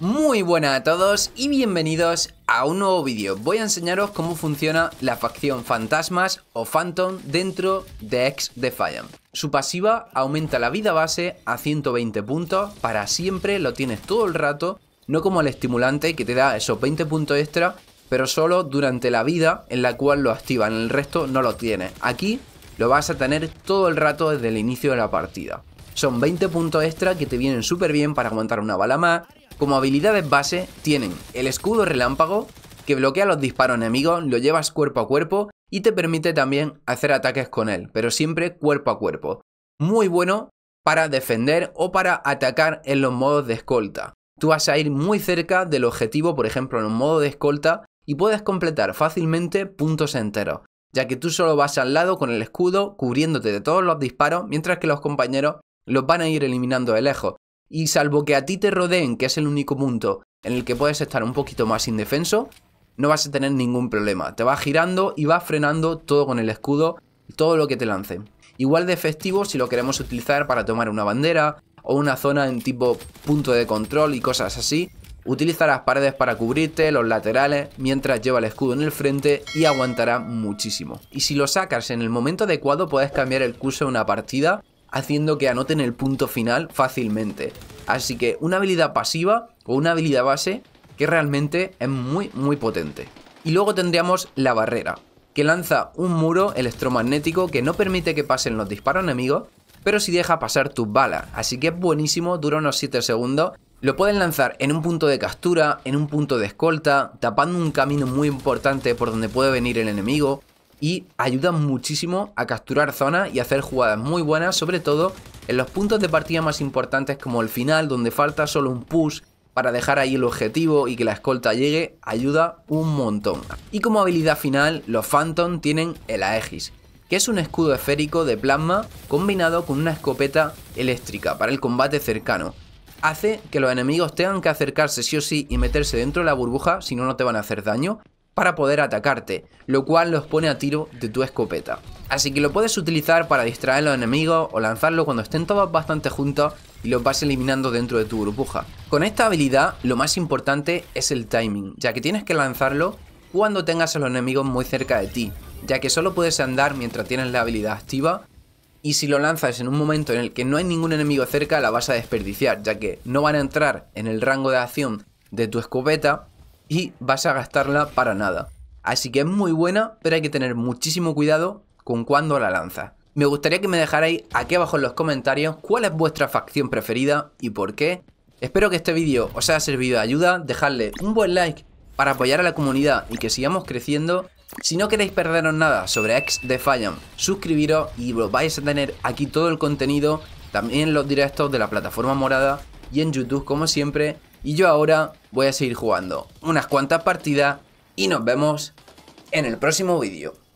Muy buenas a todos y bienvenidos a un nuevo vídeo. Voy a enseñaros cómo funciona la facción Fantasmas o Phantom dentro de X Defiant. Su pasiva aumenta la vida base a 120 puntos, para siempre lo tienes todo el rato, no como el estimulante que te da esos 20 puntos extra, pero solo durante la vida en la cual lo activan, el resto no lo tienes. Aquí lo vas a tener todo el rato desde el inicio de la partida. Son 20 puntos extra que te vienen súper bien para aguantar una bala más, como habilidades base tienen el escudo relámpago, que bloquea los disparos enemigos, lo llevas cuerpo a cuerpo y te permite también hacer ataques con él, pero siempre cuerpo a cuerpo. Muy bueno para defender o para atacar en los modos de escolta. Tú vas a ir muy cerca del objetivo, por ejemplo, en un modo de escolta, y puedes completar fácilmente puntos enteros, ya que tú solo vas al lado con el escudo cubriéndote de todos los disparos, mientras que los compañeros los van a ir eliminando de lejos. Y salvo que a ti te rodeen, que es el único punto en el que puedes estar un poquito más indefenso, no vas a tener ningún problema. Te vas girando y vas frenando todo con el escudo, todo lo que te lance. Igual de efectivo si lo queremos utilizar para tomar una bandera o una zona en tipo punto de control y cosas así. Utiliza las paredes para cubrirte, los laterales, mientras lleva el escudo en el frente y aguantará muchísimo. Y si lo sacas en el momento adecuado puedes cambiar el curso de una partida haciendo que anoten el punto final fácilmente. Así que una habilidad pasiva o una habilidad base que realmente es muy muy potente. Y luego tendríamos la barrera, que lanza un muro electromagnético que no permite que pasen los disparos enemigos, pero sí deja pasar tus balas, así que es buenísimo, dura unos 7 segundos. Lo pueden lanzar en un punto de captura, en un punto de escolta, tapando un camino muy importante por donde puede venir el enemigo, y ayuda muchísimo a capturar zonas y hacer jugadas muy buenas, sobre todo en los puntos de partida más importantes como el final, donde falta solo un push para dejar ahí el objetivo y que la escolta llegue, ayuda un montón. Y como habilidad final, los Phantom tienen el Aegis, que es un escudo esférico de plasma combinado con una escopeta eléctrica para el combate cercano. Hace que los enemigos tengan que acercarse sí o sí y meterse dentro de la burbuja, si no, no te van a hacer daño, para poder atacarte, lo cual los pone a tiro de tu escopeta. Así que lo puedes utilizar para distraer a los enemigos o lanzarlo cuando estén todos bastante juntos y los vas eliminando dentro de tu burbuja. Con esta habilidad lo más importante es el timing, ya que tienes que lanzarlo cuando tengas a los enemigos muy cerca de ti, ya que solo puedes andar mientras tienes la habilidad activa y si lo lanzas en un momento en el que no hay ningún enemigo cerca la vas a desperdiciar, ya que no van a entrar en el rango de acción de tu escopeta y vas a gastarla para nada. Así que es muy buena, pero hay que tener muchísimo cuidado con cuándo la lanzas. Me gustaría que me dejarais aquí abajo en los comentarios cuál es vuestra facción preferida y por qué. Espero que este vídeo os haya servido de ayuda, dejadle un buen like para apoyar a la comunidad y que sigamos creciendo. Si no queréis perderos nada sobre de Defiant, suscribiros y vais a tener aquí todo el contenido, también los directos de la plataforma morada y en YouTube como siempre. Y yo ahora voy a seguir jugando unas cuantas partidas y nos vemos en el próximo vídeo.